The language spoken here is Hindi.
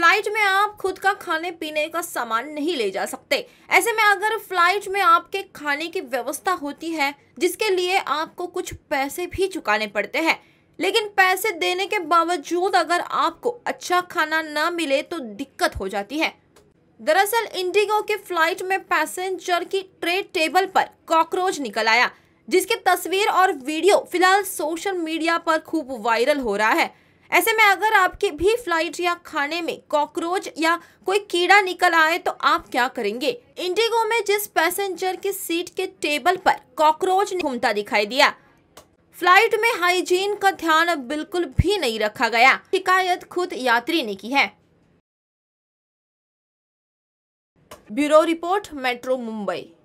फ्लाइट में आप खुद का खाने पीने का सामान नहीं ले जा सकते ऐसे में अगर फ्लाइट में आपके खाने की व्यवस्था होती है जिसके लिए आपको कुछ पैसे भी चुकाने पड़ते हैं लेकिन पैसे देने के बावजूद अगर आपको अच्छा खाना न मिले तो दिक्कत हो जाती है दरअसल इंडिगो के फ्लाइट में पैसेंजर की ट्रे टेबल पर कॉकरोच निकल आया जिसकी तस्वीर और वीडियो फिलहाल सोशल मीडिया पर खूब वायरल हो रहा है ऐसे में अगर आपके भी फ्लाइट या खाने में कॉकरोच या कोई कीड़ा निकल आए तो आप क्या करेंगे इंडिगो में जिस पैसेंजर की सीट के टेबल पर कॉकरोच घूमता दिखाई दिया फ्लाइट में हाइजीन का ध्यान बिल्कुल भी नहीं रखा गया शिकायत खुद यात्री ने की है ब्यूरो रिपोर्ट मेट्रो मुंबई